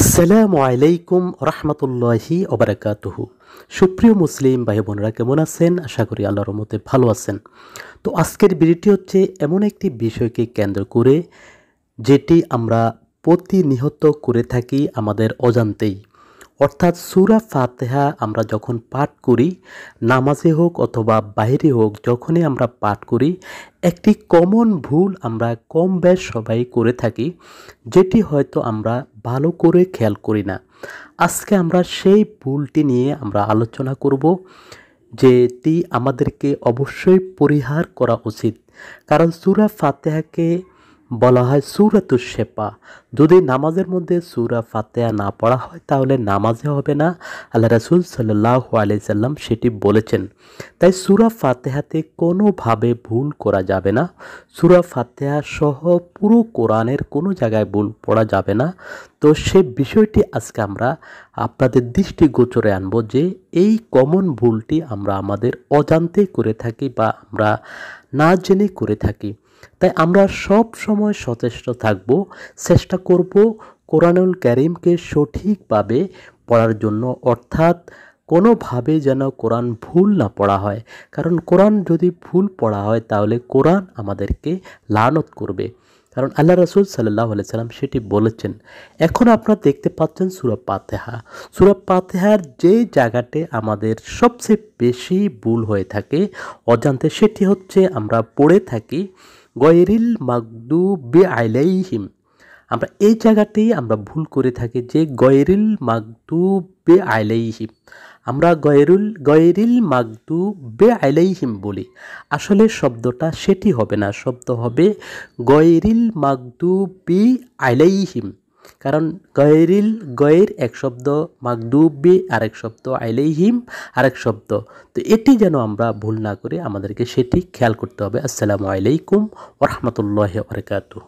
আসসালামু আলাইকুম রহমতুল্লাহি ওবরাকাতুহু সুপ্রিয় মুসলিম ভাই বোনরা কেমন আছেন আশা করি আল্লাহর মতে ভালো আছেন তো আজকের বিড়িটি হচ্ছে এমন একটি বিষয়কে কেন্দ্র করে যেটি আমরা প্রতিনিহত করে থাকি আমাদের অজান্তেই অর্থাৎ সুরা ফাতেহা আমরা যখন পাঠ করি নামাজে হোক অথবা বাইরে হোক যখনই আমরা পাঠ করি একটি কমন ভুল আমরা কম ব্যয় সবাই করে থাকি যেটি হয়তো আমরা ভালো করে খেয়াল করি না আজকে আমরা সেই ভুলটি নিয়ে আমরা আলোচনা করব যেটি আমাদেরকে অবশ্যই পরিহার করা উচিত কারণ সুরা ফাতেহাকে বলা হয় সুরাতুর শেপা যদি নামাজের মধ্যে সুরা ফাতেহা না পড়া হয় তাহলে নামাজে হবে না আল্লাহ রাসুল সাল্লাহ আলাইসাল্লাম সেটি বলেছেন তাই সুরা ফাতেহাতে কোনোভাবে ভুল করা যাবে না সুরা ফাতেহা সহ পুরো কোরআনের কোনো জায়গায় ভুল পড়া যাবে না তো সে বিষয়টি আজকে আমরা আপনাদের দৃষ্টিগোচরে আনব যে এই কমন ভুলটি আমরা আমাদের অজান্তে করে থাকি বা আমরা না জেনে করে থাকি তাই আমরা সব সময় সচেষ্ট থাকব চেষ্টা করব কোরআনুল করিমকে সঠিকভাবে পড়ার জন্য অর্থাৎ কোনোভাবে যেন কোরআন ভুল না পড়া হয় কারণ কোরআন যদি ভুল পড়া হয় তাহলে কোরআন আমাদেরকে লানত করবে কারণ আল্লাহ রসুল সাল্লাহ সাল্লাম সেটি বলেছেন এখন আপনারা দেখতে পাচ্ছেন সুরভ পাতেহা সুরভ পাতেহার যে জায়গাতে আমাদের সবচেয়ে বেশি ভুল হয়ে থাকে অজান্তে সেটি হচ্ছে আমরা পড়ে থাকি গয়েরিল মাগদু বে আইলাইহিম আমরা এই জায়গাতেই আমরা ভুল করে থাকি যে গয়েরিল মাগদু বে আইলাইহিম আমরা গয়েরুল গয়েরিল মাগদু বে আইলাইহিম বলি আসলে শব্দটা সেটি হবে না শব্দ হবে গয়েরিল মাগদু বি আইলাইহিম কারণ গয়েরিল গয়ের এক শব্দ মাকদুবি আরেক শব্দ আইলেহিম আরেক শব্দ তো এটি যেন আমরা ভুল না করে আমাদেরকে সেটি খেয়াল করতে হবে আসসালামু আলাইকুম ওরহামতুল্লাহ বরকাতুহ